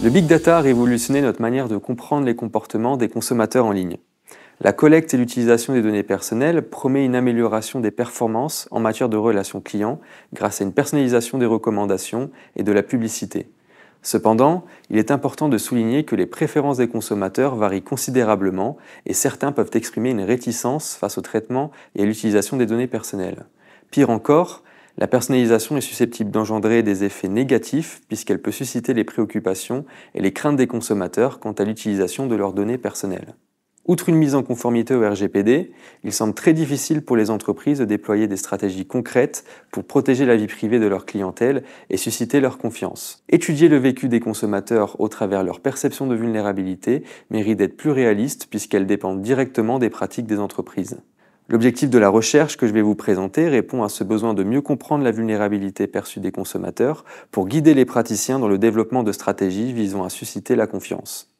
Le big data a révolutionné notre manière de comprendre les comportements des consommateurs en ligne. La collecte et l'utilisation des données personnelles promet une amélioration des performances en matière de relations clients grâce à une personnalisation des recommandations et de la publicité. Cependant, il est important de souligner que les préférences des consommateurs varient considérablement et certains peuvent exprimer une réticence face au traitement et à l'utilisation des données personnelles. Pire encore, la personnalisation est susceptible d'engendrer des effets négatifs puisqu'elle peut susciter les préoccupations et les craintes des consommateurs quant à l'utilisation de leurs données personnelles. Outre une mise en conformité au RGPD, il semble très difficile pour les entreprises de déployer des stratégies concrètes pour protéger la vie privée de leur clientèle et susciter leur confiance. Étudier le vécu des consommateurs au travers leur perception de vulnérabilité mérite d'être plus réaliste puisqu'elle dépend directement des pratiques des entreprises. L'objectif de la recherche que je vais vous présenter répond à ce besoin de mieux comprendre la vulnérabilité perçue des consommateurs pour guider les praticiens dans le développement de stratégies visant à susciter la confiance.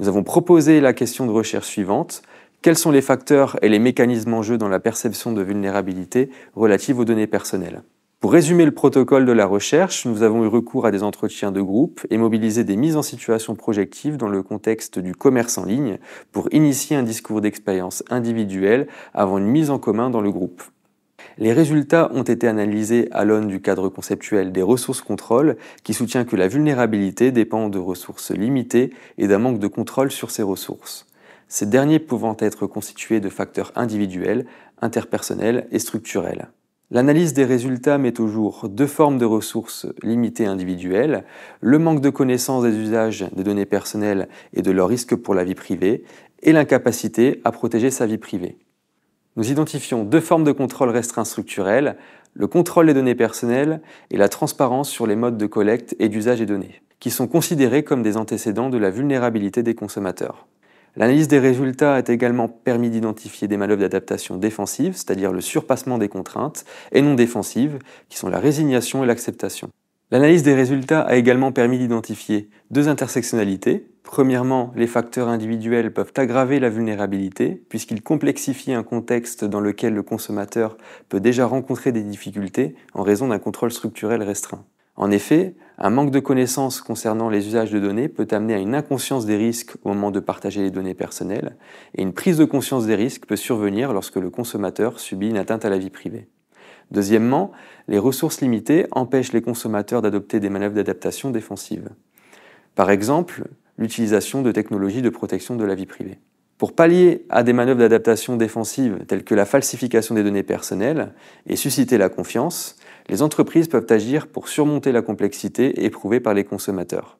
Nous avons proposé la question de recherche suivante. Quels sont les facteurs et les mécanismes en jeu dans la perception de vulnérabilité relative aux données personnelles pour résumer le protocole de la recherche, nous avons eu recours à des entretiens de groupe et mobilisé des mises en situation projectives dans le contexte du commerce en ligne pour initier un discours d'expérience individuelle avant une mise en commun dans le groupe. Les résultats ont été analysés à l'aune du cadre conceptuel des ressources contrôle qui soutient que la vulnérabilité dépend de ressources limitées et d'un manque de contrôle sur ces ressources, ces derniers pouvant être constitués de facteurs individuels, interpersonnels et structurels. L'analyse des résultats met au jour deux formes de ressources limitées individuelles, le manque de connaissance des usages des données personnelles et de leurs risques pour la vie privée, et l'incapacité à protéger sa vie privée. Nous identifions deux formes de contrôle restreint structurel, le contrôle des données personnelles et la transparence sur les modes de collecte et d'usage des données, qui sont considérés comme des antécédents de la vulnérabilité des consommateurs. L'analyse des résultats a également permis d'identifier des manœuvres d'adaptation défensives, c'est-à-dire le surpassement des contraintes, et non défensives, qui sont la résignation et l'acceptation. L'analyse des résultats a également permis d'identifier deux intersectionnalités. Premièrement, les facteurs individuels peuvent aggraver la vulnérabilité, puisqu'ils complexifient un contexte dans lequel le consommateur peut déjà rencontrer des difficultés en raison d'un contrôle structurel restreint. En effet, un manque de connaissances concernant les usages de données peut amener à une inconscience des risques au moment de partager les données personnelles, et une prise de conscience des risques peut survenir lorsque le consommateur subit une atteinte à la vie privée. Deuxièmement, les ressources limitées empêchent les consommateurs d'adopter des manœuvres d'adaptation défensives. Par exemple, l'utilisation de technologies de protection de la vie privée. Pour pallier à des manœuvres d'adaptation défensives telles que la falsification des données personnelles et susciter la confiance, les entreprises peuvent agir pour surmonter la complexité éprouvée par les consommateurs.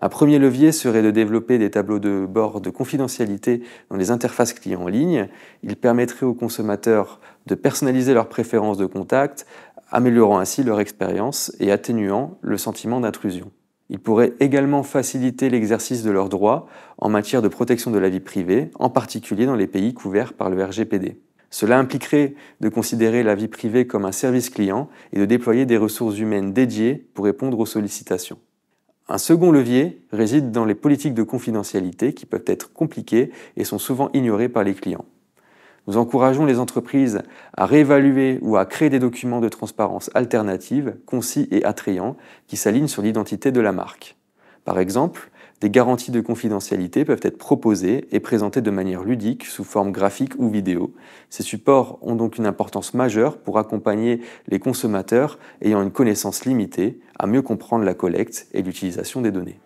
Un premier levier serait de développer des tableaux de bord de confidentialité dans les interfaces clients en ligne. Il permettrait aux consommateurs de personnaliser leurs préférences de contact, améliorant ainsi leur expérience et atténuant le sentiment d'intrusion. Il pourrait également faciliter l'exercice de leurs droits en matière de protection de la vie privée, en particulier dans les pays couverts par le RGPD. Cela impliquerait de considérer la vie privée comme un service client et de déployer des ressources humaines dédiées pour répondre aux sollicitations. Un second levier réside dans les politiques de confidentialité qui peuvent être compliquées et sont souvent ignorées par les clients. Nous encourageons les entreprises à réévaluer ou à créer des documents de transparence alternatives, concis et attrayants, qui s'alignent sur l'identité de la marque. Par exemple, des garanties de confidentialité peuvent être proposées et présentées de manière ludique sous forme graphique ou vidéo. Ces supports ont donc une importance majeure pour accompagner les consommateurs ayant une connaissance limitée à mieux comprendre la collecte et l'utilisation des données.